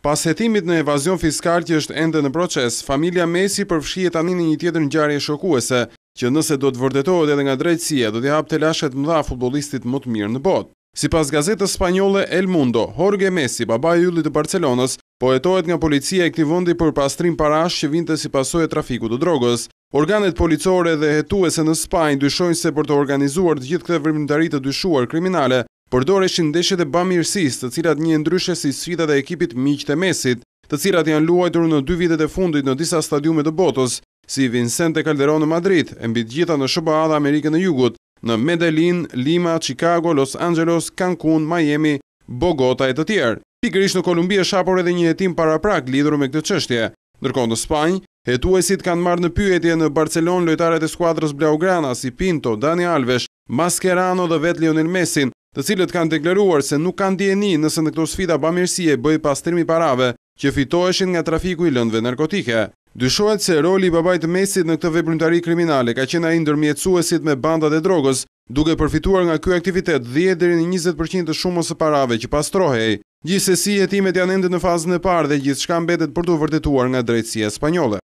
Pas hetimit në evazion fiskal që është ende në proces, familja Messi përfshihet tani në një tjetër ngjarje shokuese, që nëse do të vërtetohet edhe nga drejtësia, do t'i hap të lashet dha futbollistit më të mirë në botë. Sipas gazetës spanjolle El Mundo, Jorge Messi, babai i yllit të Barcelonës, po hetohet nga policia e këtij vendi për pastrim parash që vinte si pasojë e trafiku të drogës. Organet policore dhe hetuese në Spanjë dyshojnë se për të organizuar të gjithë këtë vrimtari të dyshuar kriminale, përdoreshin ndeshjet e bamirësisë, të cilat një ndryshe si sfidat e ekipit miq të Mesit, të cilat janë luajtur në dy vitet e fundit në disa stadiume të botës, si Vincente Calderon në Madrid, e mbi të gjitha në SBA dhe Amerikën e Jugut, në Medellin, Lima, Chicago, Los Angeles, Cancun, Miami, Bogota e të tjerë. Pikërisht në Kolumbi është hapur edhe një hetim paraprak lidhur me këtë çështje. Ndërkohë në Spanjë, hetuesit kanë marrë në pyetje në Barcelonë lojtarët e skuadrës Blaugrana si Pinto, Dani Alves, Mascherano dhe vet Lionel Messi, të cilët kanë deklaruar se nuk kanë djeni nëse në këto sfida ba mirësie bëj pas tërmi parave që fitoheshin nga trafiku i lëndve narkotike. Dyshojt se roli i babajt mesit në këtë veprimtari kriminale ka qena indërmjetësuesit ndërmjetësuesit me bandat e drogës, duke përfituar nga kjo aktivitet 10-20% të shumës të parave që pastrohej. Gjithse si jetimet janë endë në fazën e parë dhe gjithë shkam betet për të vërtetuar nga drejtsia spanyole.